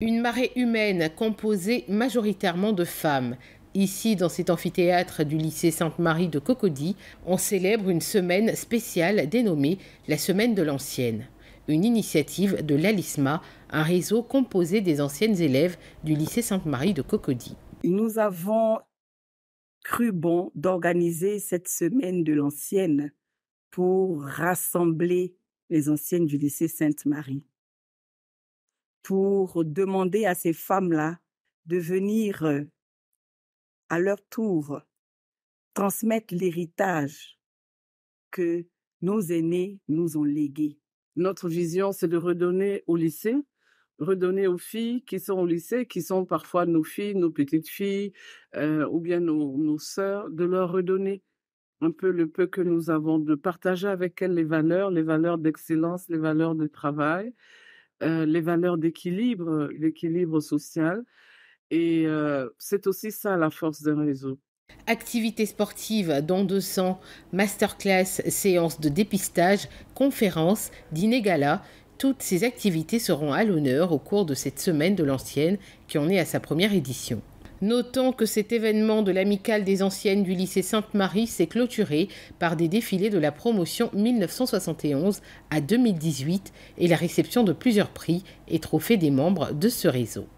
Une marée humaine composée majoritairement de femmes. Ici, dans cet amphithéâtre du lycée Sainte-Marie de Cocody, on célèbre une semaine spéciale dénommée la Semaine de l'Ancienne. Une initiative de l'ALISMA, un réseau composé des anciennes élèves du lycée Sainte-Marie de Cocody. Nous avons cru bon d'organiser cette Semaine de l'Ancienne pour rassembler les anciennes du lycée Sainte-Marie pour demander à ces femmes-là de venir euh, à leur tour transmettre l'héritage que nos aînés nous ont légué. Notre vision, c'est de redonner au lycée, redonner aux filles qui sont au lycée, qui sont parfois nos filles, nos petites filles, euh, ou bien nos, nos sœurs, de leur redonner un peu le peu que nous avons, de partager avec elles les valeurs, les valeurs d'excellence, les valeurs de travail, euh, les valeurs d'équilibre, euh, l'équilibre social. Et euh, c'est aussi ça la force d'un réseau. Activités sportives don't 200, masterclass, séances de dépistage, conférences, dîner gala, toutes ces activités seront à l'honneur au cours de cette semaine de l'ancienne qui en est à sa première édition. Notons que cet événement de l'amicale des anciennes du lycée Sainte-Marie s'est clôturé par des défilés de la promotion 1971 à 2018 et la réception de plusieurs prix et trophées des membres de ce réseau.